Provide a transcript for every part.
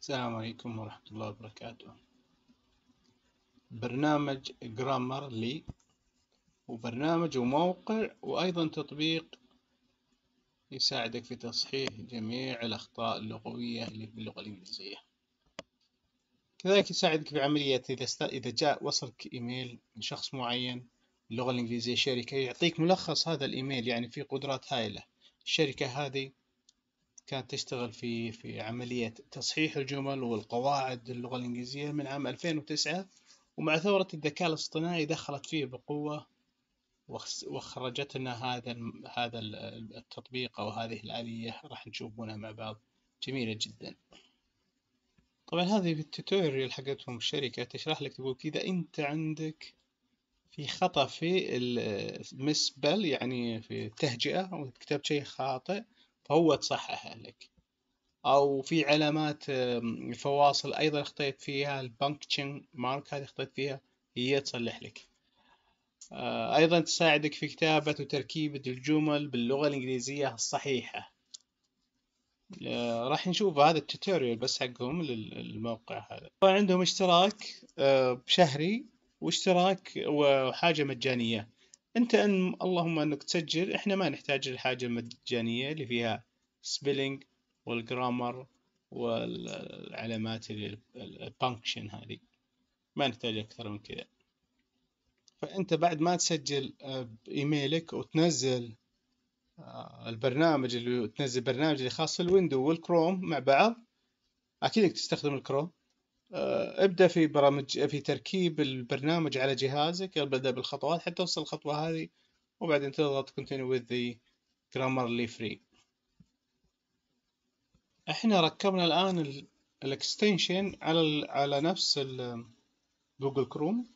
السلام عليكم ورحمة الله وبركاته برنامج جرامر لي وبرنامج وموقع وأيضا تطبيق يساعدك في تصحيح جميع الأخطاء اللغوية اللي في اللغة الإنجليزية كذلك يساعدك في عملية إذا, است... إذا جاء وصلك إيميل من شخص معين اللغة الإنجليزية شركة يعطيك ملخص هذا الإيميل يعني في قدرات هائلة الشركة هذه كانت تشتغل في في عملية تصحيح الجمل والقواعد اللغة الإنجليزية من عام 2009 ومع ثورة الذكاء الاصطناعي دخلت فيه بقوة وخرجتنا هذا هذا التطبيق أو هذه الآلية راح نشوفونها مع بعض جميلة جدا طبعا هذه في التوتوريال حقتهم الشركة تشرح لك تقول كذا أنت عندك في خطأ في المسبل يعني في التهجئة وكتبت شيء خاطئ فهو تصححه لك او في علامات فواصل ايضا اخطيت فيها البنكشن مارك هذه اخطيت فيها هي تصلح لك آه، ايضا تساعدك في كتابة وتركيبة الجمل باللغة الانجليزية الصحيحة آه، راح نشوف هذا التوتوريال بس حقهم للموقع هذا عندهم اشتراك آه، شهري واشتراك وحاجة مجانية انت ان اللهم انك تسجل احنا ما نحتاج الحاجه المجانيه اللي فيها سبيلينج والجرامر والعلامات البانكشن هذه ما نحتاج اكثر من كذا فانت بعد ما تسجل بايميلك آه، وتنزل آه، البرنامج اللي تنزل برنامج اللي خاص الويندو والكروم مع بعض اكيد انك تستخدم الكروم آه، ابدا في برامج في تركيب البرنامج على جهازك ابدا بالخطوات حتى توصل الخطوه هذه وبعدين تضغط continue with the grammarly free احنا ركبنا الان الاكستنشن على على نفس جوجل كروم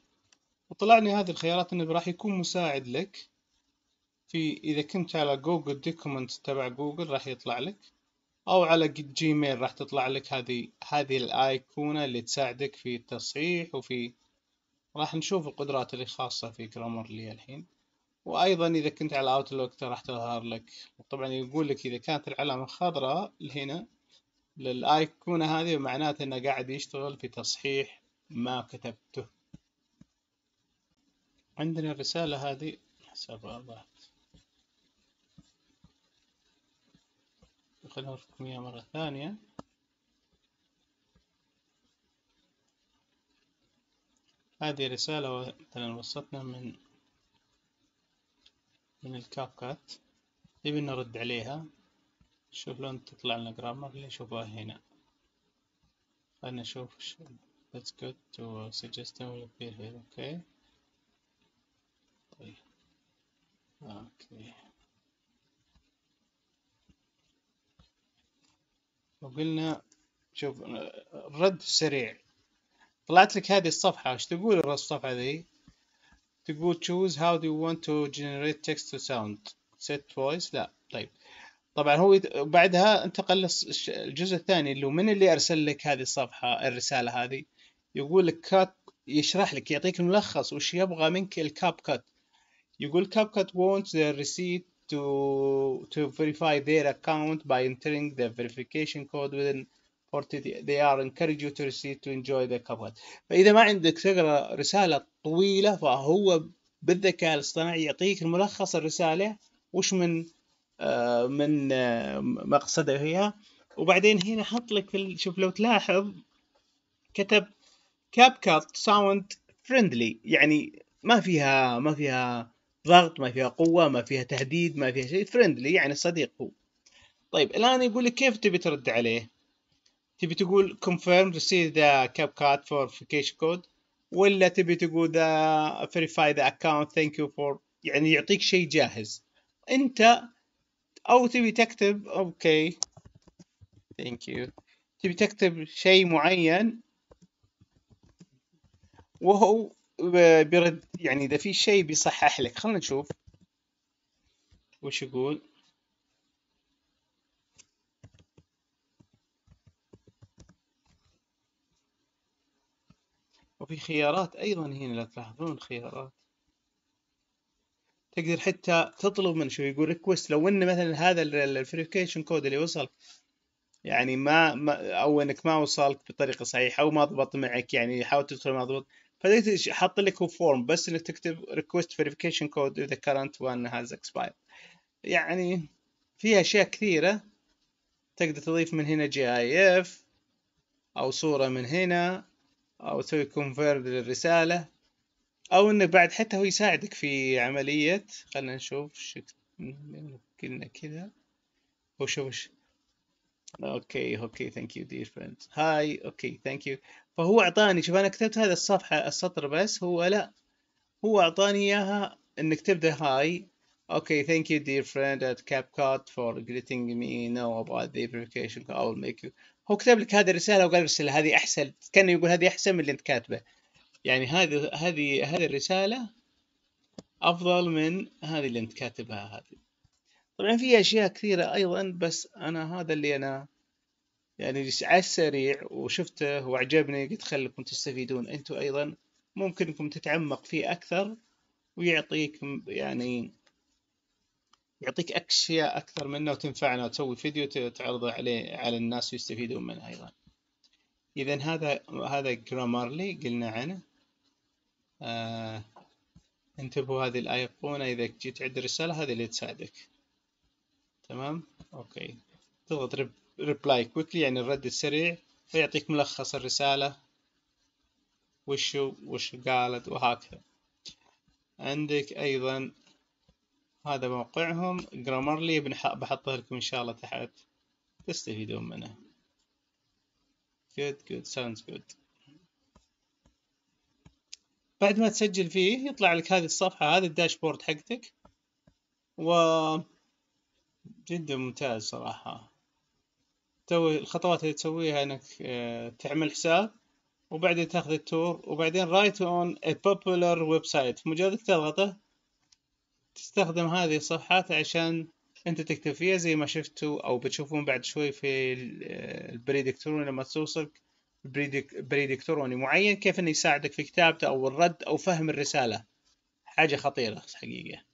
وطلعني هذه الخيارات انه راح يكون مساعد لك في اذا كنت على جوجل دوكيومنت تبع جوجل راح يطلع لك او على جيميل راح تطلع لك هذه هذه الايقونة اللي تساعدك في التصحيح وفي راح نشوف القدرات اللي خاصة في جرامرلي الحين وايضا اذا كنت على اوتلوك راح تظهر لك طبعا يقول لك اذا كانت العلامة خضراء هنا للايقونة هذه معناته انه قاعد يشتغل في تصحيح ما كتبته عندنا الرسالة هذه حسب الله ندخلها في اياها مرة ثانية هذه رسالة مثلا وصلتنا من من الكاب كات نبي نرد عليها نشوف لون تطلع لنا جرامر اللي نشوفها هنا خلنا نشوف let's go to suggestion will appear here okay طيب اوكي okay. وقلنا شوف الرد السريع طلعت لك هذه الصفحة ايش تقول الصفحة ذي تقول choose how do you want to generate text to sound set voice لا طيب طبعا هو بعدها انتقل للجزء الثاني اللي هو من اللي ارسل لك هذه الصفحة الرسالة هذه يقول لك كات يشرح لك يعطيك ملخص وش يبغى منك الكاب كات يقول كاب كات wants the receipt to to verify their account by entering the verification code within 40 they are encourage you to receive to enjoy the coverage فاذا ما عندك تقرا رساله طويله فهو بالذكاء الاصطناعي يعطيك ملخص الرساله وش من آه، من آه، مقصده هي وبعدين هنا حط لك في شوف لو تلاحظ كتب كاب كات ساوند فريندلي يعني ما فيها ما فيها ضغط ما فيها قوة ما فيها تهديد ما فيها شيء فريندلي يعني صديق هو طيب الآن يقول لك كيف تبي ترد عليه تبي تقول confirm receive the cap for verification code ولا تبي تقول ذا verify the account thank you for يعني يعطيك شيء جاهز انت او تبي تكتب اوكي ثانك يو تبي تكتب شيء معين وهو بيرد يعني اذا في شيء بيصحح لك خلينا نشوف وش يقول وفي خيارات ايضا هنا لا تلاحظون خيارات تقدر حتى تطلب من شو يقول ريكوست لو ان مثلا هذا الفيريفيكيشن كود اللي وصل يعني ما, ما او انك ما وصلك بطريقه صحيحه او ما ضبط معك يعني حاول تدخل ما ضبط فلقيت حاط لك فورم بس انك تكتب ريكوست فيريفيكيشن كود اذا كرنت وان هاز اكسباير يعني فيها اشياء كثيره تقدر تضيف من هنا جي اي اف او صوره من هنا او تسوي كونفيرد للرساله او انه بعد حتى هو يساعدك في عمليه خلينا نشوف شك... ممكن كذا وشوف اوكي اوكي ثانك يو دير فريندز هاي اوكي ثانك يو فهو اعطاني شوف انا كتبت هذا الصفحه السطر بس هو لا هو اعطاني اياها انك تبدا هاي اوكي ثانك يو دير فريند ات كاب كات فور جريتنج مي نو اباوت ذا فيريفيكيشن اول ميك يو هو كتب لك هذه الرساله وقال ارسلها هذه احسن كان يقول هذه احسن من اللي انت كاتبه يعني هذه هذه هذه الرساله افضل من هذه اللي انت كاتبها هذه طبعا في أشياء كثيرة أيضا بس أنا هذا اللي أنا يعني على السريع وشفته وعجبني قلت خلكم تستفيدون أنتم أيضا ممكن أنكم تتعمق فيه أكثر ويعطيك يعني يعطيك أشياء أكثر منه وتنفعنا وتسوي فيديو تعرضه عليه على الناس ويستفيدون منه أيضا إذا هذا هذا جرامرلي قلنا عنه آه انتبهوا هذه الأيقونة إذا جيت عند رسالة هذه اللي تساعدك تمام اوكي تضغط ريبلاي كويكلي يعني الرد السريع فيعطيك ملخص الرسالة وش وش قالت وهكذا عندك ايضا هذا موقعهم جرامرلي بحطه لكم ان شاء الله تحت تستفيدون منه good good sounds good بعد ما تسجل فيه يطلع لك هذه الصفحة هذا الداشبورد حقتك و جدا ممتاز صراحة توي الخطوات اللي تسويها انك آه، تعمل حساب وبعدين تاخذ التور وبعدين رايت اون ا popular ويب سايت مجرد تضغطه تستخدم هذه الصفحات عشان انت تكتب فيها زي ما شفتوا او بتشوفون بعد شوي في آه، البريد الالكتروني لما توصلك الكتروني معين كيف انه يساعدك في كتابته او الرد او فهم الرسالة حاجة خطيرة حقيقة